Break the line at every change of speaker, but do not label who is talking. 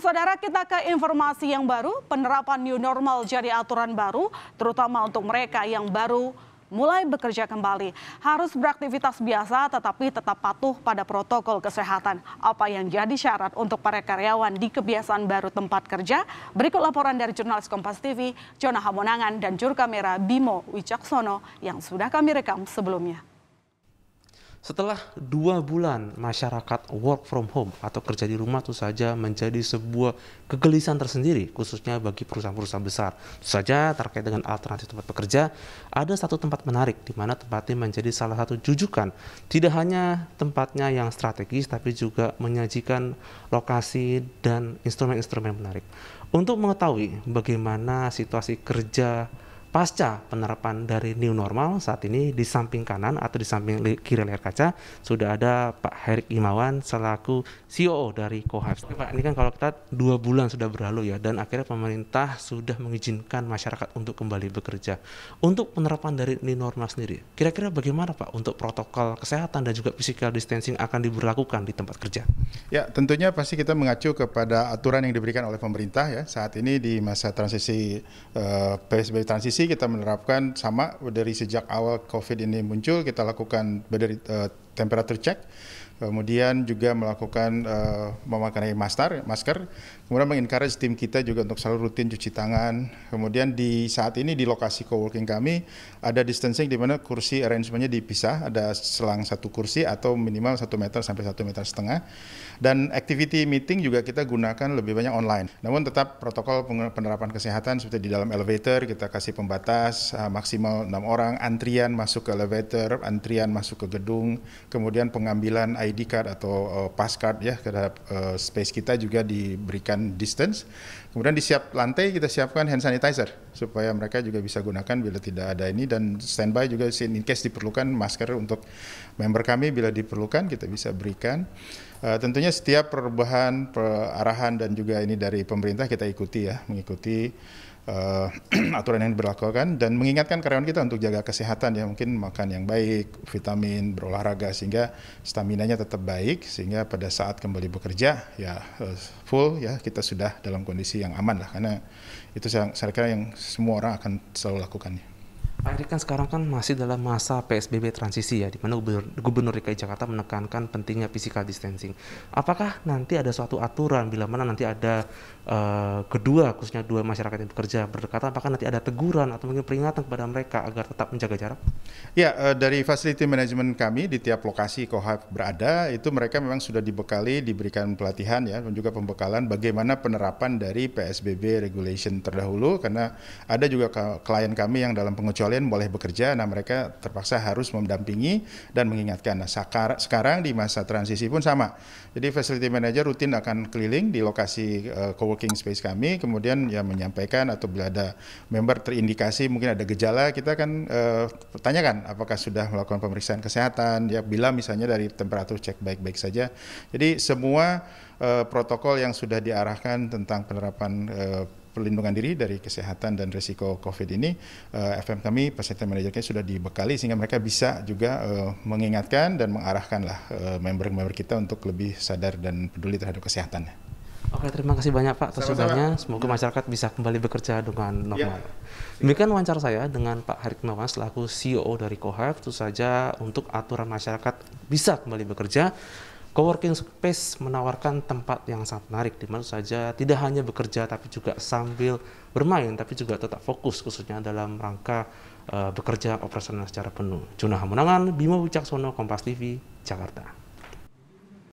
saudara kita ke informasi yang baru, penerapan new normal jadi aturan baru, terutama untuk mereka yang baru mulai bekerja kembali. Harus beraktivitas biasa tetapi tetap patuh pada protokol kesehatan. Apa yang jadi syarat untuk para karyawan di kebiasaan baru tempat kerja? Berikut laporan dari jurnalis Kompas TV, Jonah Hamonangan dan juru kamera Bimo Wicaksono yang sudah kami rekam sebelumnya.
Setelah dua bulan masyarakat work from home atau kerja di rumah itu saja menjadi sebuah kegelisahan tersendiri khususnya bagi perusahaan-perusahaan besar. Itu saja terkait dengan alternatif tempat bekerja, ada satu tempat menarik di mana tempatnya menjadi salah satu jujukan. Tidak hanya tempatnya yang strategis tapi juga menyajikan lokasi dan instrumen-instrumen menarik. Untuk mengetahui bagaimana situasi kerja Pasca penerapan dari new normal saat ini di samping kanan atau di samping kiri layar kaca sudah ada Pak Herik Imawan selaku CEO dari Kohab. Pak ini kan kalau kita dua bulan sudah berlalu ya dan akhirnya pemerintah sudah mengizinkan masyarakat untuk kembali bekerja. Untuk penerapan dari new normal sendiri, kira-kira bagaimana Pak untuk protokol kesehatan dan juga physical distancing akan diberlakukan di tempat kerja?
Ya tentunya pasti kita mengacu kepada aturan yang diberikan oleh pemerintah ya saat ini di masa transisi uh, PSBB transisi sisi kita menerapkan sama dari sejak awal COVID ini muncul kita lakukan eh, temperature check kemudian juga melakukan uh, memakai masker, masker, kemudian mengencourage tim kita juga untuk selalu rutin cuci tangan. Kemudian di saat ini di lokasi coworking kami ada distancing di mana kursi arrangementnya dipisah, ada selang satu kursi atau minimal satu meter sampai satu meter setengah. Dan activity meeting juga kita gunakan lebih banyak online. Namun tetap protokol penerapan kesehatan seperti di dalam elevator kita kasih pembatas uh, maksimal enam orang, antrian masuk ke elevator, antrian masuk ke gedung, kemudian pengambilan air ID card atau uh, pass card ya terhadap uh, space kita juga diberikan distance. Kemudian di siap lantai kita siapkan hand sanitizer supaya mereka juga bisa gunakan bila tidak ada ini dan standby juga in case diperlukan masker untuk member kami bila diperlukan kita bisa berikan. Uh, tentunya setiap perubahan, arahan dan juga ini dari pemerintah kita ikuti ya, mengikuti uh, aturan yang diberlakukan dan mengingatkan karyawan kita untuk jaga kesehatan ya mungkin makan yang baik, vitamin, berolahraga sehingga stamina-nya tetap baik sehingga pada saat kembali bekerja ya uh, full ya kita sudah dalam kondisi yang aman lah karena itu saya, saya kira yang semua orang akan selalu lakukannya.
Erick kan sekarang kan masih dalam masa PSBB transisi ya, di mana Gubernur, Gubernur DKI Jakarta menekankan pentingnya physical distancing. Apakah nanti ada suatu aturan bila mana nanti ada uh, kedua, khususnya dua masyarakat yang bekerja berdekatan, apakah nanti ada teguran atau mungkin peringatan kepada mereka agar tetap menjaga jarak?
Ya, uh, dari facility management kami di tiap lokasi Kohab berada, itu mereka memang sudah dibekali, diberikan pelatihan ya, dan juga pembekalan bagaimana penerapan dari PSBB regulation terdahulu, karena ada juga klien kami yang dalam pengecualian kalian boleh bekerja, nah mereka terpaksa harus mendampingi dan mengingatkan. Nah sekarang di masa transisi pun sama. Jadi facility manager rutin akan keliling di lokasi uh, co-working space kami, kemudian ya menyampaikan atau bila ada member terindikasi mungkin ada gejala, kita akan uh, tanyakan apakah sudah melakukan pemeriksaan kesehatan, ya bila misalnya dari temperatur cek baik-baik saja. Jadi semua eh, protokol yang sudah diarahkan tentang penerapan perlindungan diri dari kesehatan dan resiko COVID ini, uh, eh, FM kami peserta manajernya sudah dibekali sehingga mereka bisa juga uh, mengingatkan dan mengarahkanlah uh, member-member kita untuk lebih sadar dan peduli terhadap kesehatannya.
Oke, terima kasih banyak Pak atas sudahnya. Semoga masyarakat bisa kembali bekerja dengan iya. normal. Ya. Demikian wawancara saya dengan Pak Nawas selaku CEO dari Kohab. Itu saja untuk aturan masyarakat bisa kembali bekerja. Coworking space menawarkan tempat yang sangat menarik di mana saja tidak hanya bekerja tapi juga sambil bermain tapi juga tetap fokus khususnya dalam rangka uh, bekerja operasional secara penuh. Junah Munangan, Bima Wicaksono, Kompas TV, Jakarta.